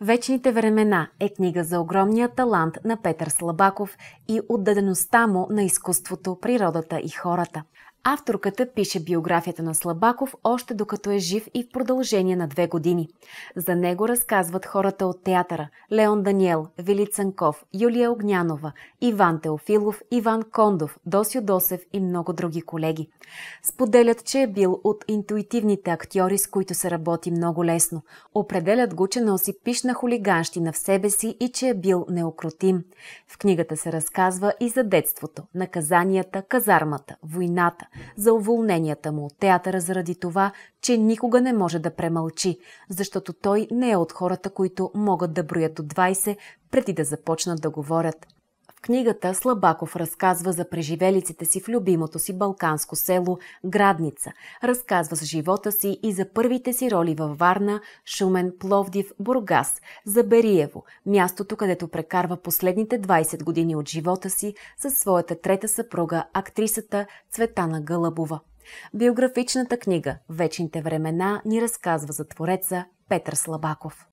Вечните времена е книга за огромния талант на Петър Слабаков и отдадеността му на изкуството, природата и хората. Авторката пише биографията на Слабаков още докато е жив и в продължение на две години. За него разказват хората от театъра – Леон Даниел, Вили Цанков, Юлия Огнянова, Иван Теофилов, Иван Кондов, Досио Досев и много други колеги. Споделят, че е бил от интуитивните актьори, с които се работи много лесно. Определят го, че носи пишна хулиганщина в себе си и че е бил неокрутим. В книгата се разказва и за детството, наказанията, казармата, войната – за уволненията му от театъра заради това, че никога не може да премълчи, защото той не е от хората, които могат да броят от 20 преди да започнат да говорят – в книгата Слабаков разказва за преживелиците си в любимото си балканско село Градница. Разказва за живота си и за първите си роли във Варна, Шумен, Пловдив, Бургас, за Бериево, мястото, където прекарва последните 20 години от живота си със своята трета съпруга, актрисата Цветана Гълъбова. Биографичната книга «Вечните времена» ни разказва за твореца Петър Слабаков.